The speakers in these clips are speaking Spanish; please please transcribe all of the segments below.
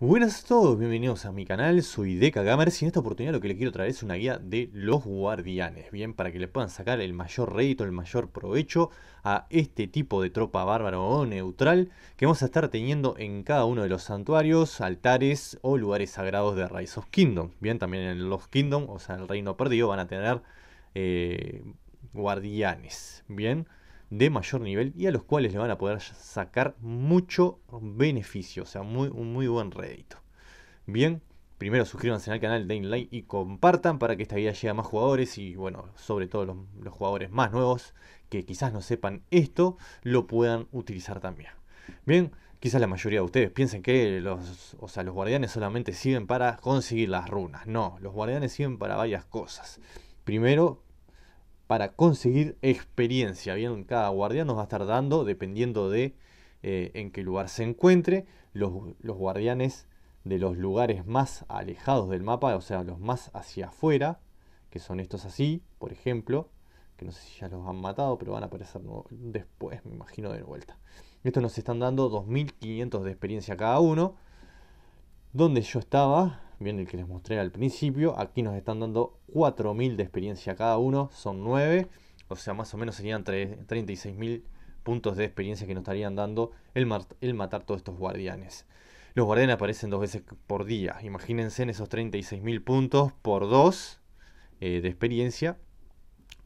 Buenas a todos, bienvenidos a mi canal, soy Deca Gamers y en esta oportunidad lo que les quiero traer es una guía de los guardianes, bien, para que le puedan sacar el mayor rédito, el mayor provecho a este tipo de tropa bárbaro o neutral que vamos a estar teniendo en cada uno de los santuarios, altares o lugares sagrados de Rise of Kingdom. Bien, también en los Kingdom, o sea, el Reino Perdido, van a tener eh, guardianes, bien de mayor nivel y a los cuales le van a poder sacar mucho beneficio, o sea, muy, un muy buen rédito. Bien, primero suscríbanse al canal de like y compartan para que esta guía llegue a más jugadores y bueno, sobre todo los, los jugadores más nuevos que quizás no sepan esto, lo puedan utilizar también. Bien, quizás la mayoría de ustedes piensen que los, o sea, los guardianes solamente sirven para conseguir las runas. No, los guardianes sirven para varias cosas. Primero, para conseguir experiencia. Bien, cada guardián nos va a estar dando, dependiendo de eh, en qué lugar se encuentre, los, los guardianes de los lugares más alejados del mapa, o sea, los más hacia afuera, que son estos así, por ejemplo, que no sé si ya los han matado, pero van a aparecer después, me imagino, de vuelta. Estos nos están dando 2500 de experiencia cada uno. Donde yo estaba, bien el que les mostré al principio. Aquí nos están dando 4.000 de experiencia cada uno, son 9. O sea, más o menos serían 36.000 puntos de experiencia que nos estarían dando el, matar todos estos guardianes. Los guardianes aparecen dos veces por día. Imagínense en esos 36.000 puntos por 2 eh, de experiencia.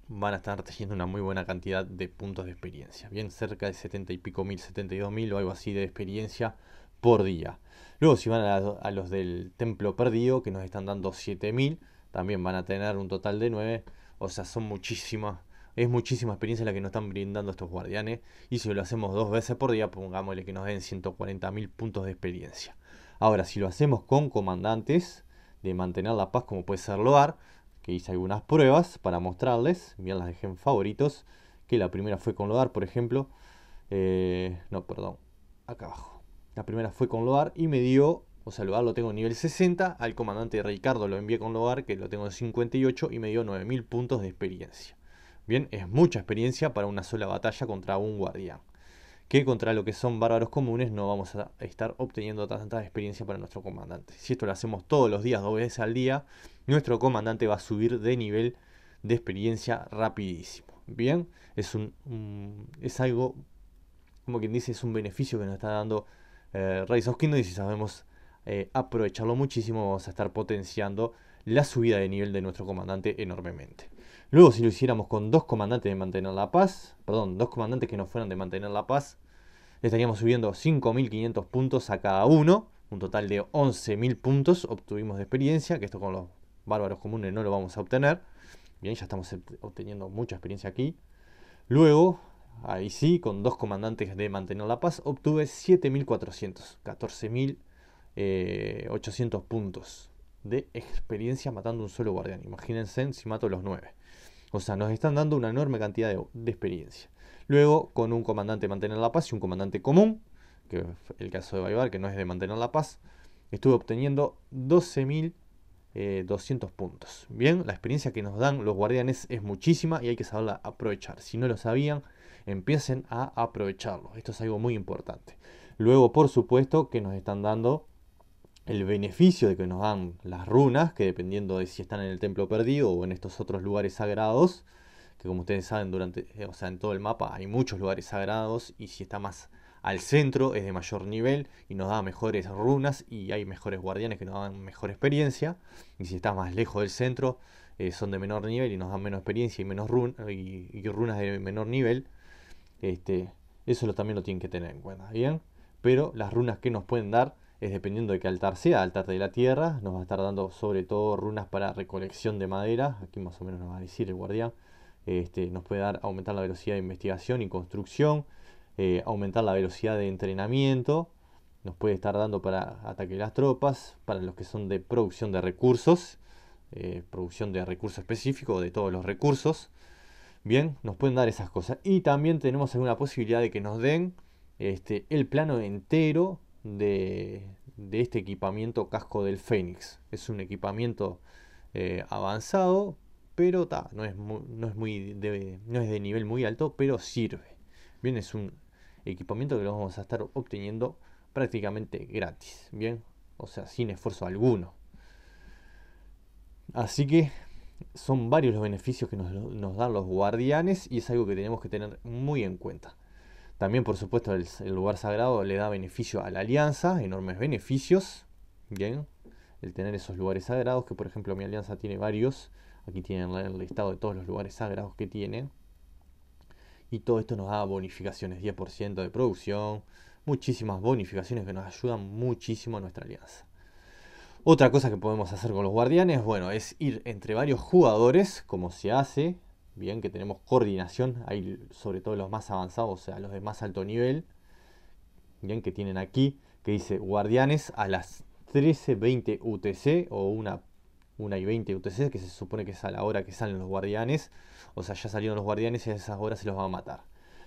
Van a estar teniendo una muy buena cantidad de puntos de experiencia. Bien cerca de 70 y pico mil, 72 mil o algo así de experiencia por día. Luego si van a, los del templo perdido, que nos están dando 7000, también van a tener un total de 9. O sea, son muchísimas. Es muchísima experiencia la que nos están brindando estos guardianes. Y si lo hacemos dos veces por día, pongámosle que nos den 140.000 puntos de experiencia. Ahora, si lo hacemos con comandantes de mantener la paz, como puede ser Loar, que hice algunas pruebas para mostrarles, bien las dejé en favoritos, que la primera fue con Lodar, por ejemplo. Eh, no, perdón, acá abajo. La primera fue con Loar y me dio, o sea, Loar lo tengo en nivel 60, al comandante Ricardo lo envié con Loar, que lo tengo en 58, y me dio 9000 puntos de experiencia. Bien, es mucha experiencia para una sola batalla contra un guardián. Que contra lo que son bárbaros comunes no vamos a estar obteniendo tanta experiencia para nuestro comandante. Si esto lo hacemos todos los días, dos veces al día, nuestro comandante va a subir de nivel de experiencia rapidísimo. Bien, es, es algo, como quien dice, es un beneficio que nos está dando eh, of y si sabemos eh, aprovecharlo muchísimo vamos a estar potenciando la subida de nivel de nuestro comandante enormemente. Luego si lo hiciéramos con dos comandantes de mantener la paz, perdón, dos comandantes que nos fueran de mantener la paz, estaríamos subiendo 5.500 puntos a cada uno, un total de 11.000 puntos obtuvimos de experiencia, que esto con los bárbaros comunes no lo vamos a obtener. Bien, ya estamos obteniendo mucha experiencia aquí. Luego, Ahí sí, con dos comandantes de mantener la paz, obtuve 7.400, 14.800 eh, puntos de experiencia matando un solo guardián. Imagínense si mato los nueve. O sea, nos están dando una enorme cantidad de, experiencia. Luego, con un comandante de mantener la paz y un comandante común, que es el caso de Baibar, que no es de mantener la paz, estuve obteniendo 12200 eh, puntos. Bien, la experiencia que nos dan los guardianes es muchísima y hay que saberla aprovechar. Si no lo sabían, empiecen a aprovecharlo. Esto es algo muy importante. Luego, por supuesto, que nos están dando el beneficio de que nos dan las runas, que dependiendo de si están en el templo perdido o en estos otros lugares sagrados, que como ustedes saben, durante, eh, en todo el mapa hay muchos lugares sagrados y si está más al centro es de mayor nivel y nos da mejores runas y hay mejores guardianes que nos dan mejor experiencia. Y si está más lejos del centro eh, son de menor nivel y nos dan menos experiencia y menos y runas de menor nivel. Este, eso también lo tienen que tener en cuenta, ¿bien? Pero las runas que nos pueden dar es dependiendo de qué altar sea, altar de la tierra, nos va a estar dando sobre todo runas para recolección de madera, aquí más o menos nos va a decir el guardián, este, nos puede dar aumentar la velocidad de investigación y construcción, eh, aumentar la velocidad de entrenamiento, nos puede estar dando para ataque de las tropas, para los que son de producción de recursos, eh, producción de recursos específicos, de todos los recursos, Bien, nos pueden dar esas cosas. Y también tenemos alguna posibilidad de que nos den este, el plano entero de, este equipamiento casco del Fénix. Es un equipamiento eh, avanzado, pero no, es no, es muy de, no es de nivel muy alto, pero sirve. Bien, es un equipamiento que lo vamos a estar obteniendo prácticamente gratis. Bien, o sea, sin esfuerzo alguno. Así que son varios los beneficios que nos, dan los guardianes y es algo que tenemos que tener muy en cuenta. También, por supuesto, el, el lugar sagrado le da beneficio a la alianza, enormes beneficios. Bien, el tener esos lugares sagrados, que por ejemplo mi alianza tiene varios. Aquí tienen el listado de todos los lugares sagrados que tiene. Y todo esto nos da bonificaciones, 10% de producción, muchísimas bonificaciones que nos ayudan muchísimo a nuestra alianza. Otra cosa que podemos hacer con los guardianes, bueno, es ir entre varios jugadores, como se hace, bien que tenemos coordinación, hay sobre todo los más avanzados, o sea, los de más alto nivel, bien que tienen aquí, que dice guardianes a las 13.20 UTC o una, una y 20 UTC, que se supone que es a la hora que salen los guardianes, o sea, ya salieron los guardianes y a esas horas se los va a matar.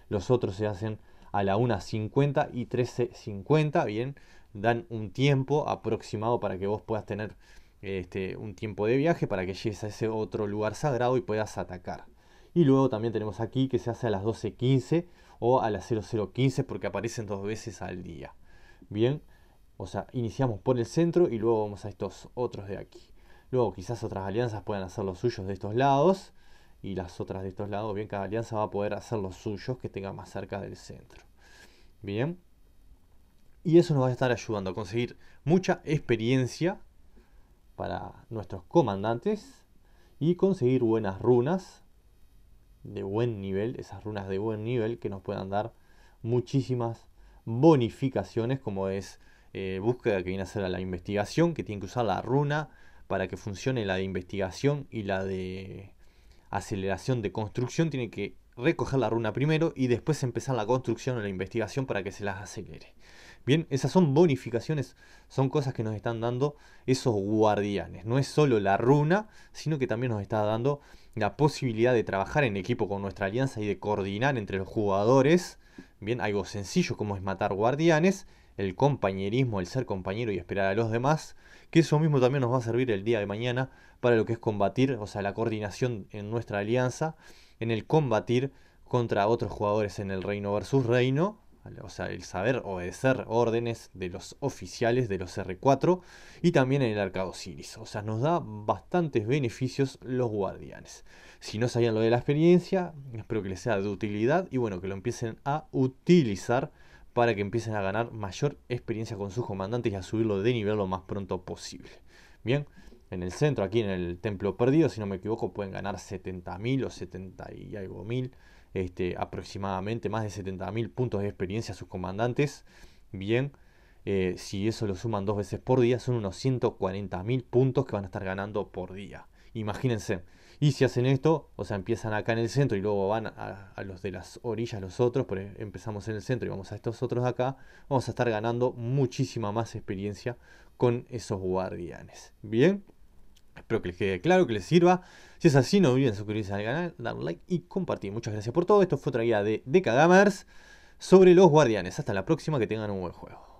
Los otros se hacen a la 1.50 y 13.50, bien, dan un tiempo aproximado para que vos puedas tener este, un tiempo de viaje para que llegues a ese otro lugar sagrado y puedas atacar. Y luego también tenemos aquí que se hace a las 12.15 o a las 00.15 porque aparecen dos veces al día. Bien, o sea, iniciamos por el centro y luego vamos a estos otros de aquí. Luego quizás otras alianzas puedan hacer los suyos de estos lados y las otras de estos lados. Bien, cada alianza va a poder hacer los suyos que tenga más cerca del centro. Bien, y eso nos va a estar ayudando a conseguir mucha experiencia para nuestros comandantes y conseguir buenas runas de buen nivel, esas runas de buen nivel que nos puedan dar muchísimas bonificaciones como es eh, búsqueda que viene a ser a la investigación, que tiene que usar la runa para que funcione la de investigación y la de aceleración de construcción, tiene que recoger la runa primero y después empezar la construcción o la investigación para que se las acelere. Bien, esas son bonificaciones, son cosas que nos están dando esos guardianes. No es solo la runa, sino que también nos está dando la posibilidad de trabajar en equipo con nuestra alianza y de coordinar entre los jugadores. Bien, algo sencillo como es matar guardianes, el compañerismo, el ser compañero y esperar a los demás, que eso mismo también nos va a servir el día de mañana para lo que es combatir, o sea, la coordinación en nuestra alianza, en el combatir contra otros jugadores en el reino versus reino, o sea, el saber obedecer órdenes de los oficiales de los R4 y también en el arcado Siris. O sea, nos da bastantes beneficios los guardianes. Si no sabían lo de la experiencia, espero que les sea de utilidad y bueno, que lo empiecen a utilizar para que empiecen a ganar mayor experiencia con sus comandantes y a subirlo de nivel lo más pronto posible. Bien, en el centro, aquí en el Templo Perdido, si no me equivoco, pueden ganar 70.000 o 70 y algo mil este, aproximadamente más de 70.000 puntos de experiencia a sus comandantes. Bien, eh, si eso lo suman dos veces por día, son unos 140.000 puntos que van a estar ganando por día. Imagínense. Y si hacen esto, o sea, empiezan acá en el centro y luego van a, los de las orillas, los otros, e-, empezamos en el centro y vamos a estos otros de acá, vamos a estar ganando muchísima más experiencia con esos guardianes. Bien. Espero que les quede claro, que les sirva. Si es así, no olviden suscribirse al canal, dar un like y compartir. Muchas gracias por todo. Esto fue otra guía de Gamers sobre los guardianes. Hasta la próxima, que tengan un buen juego.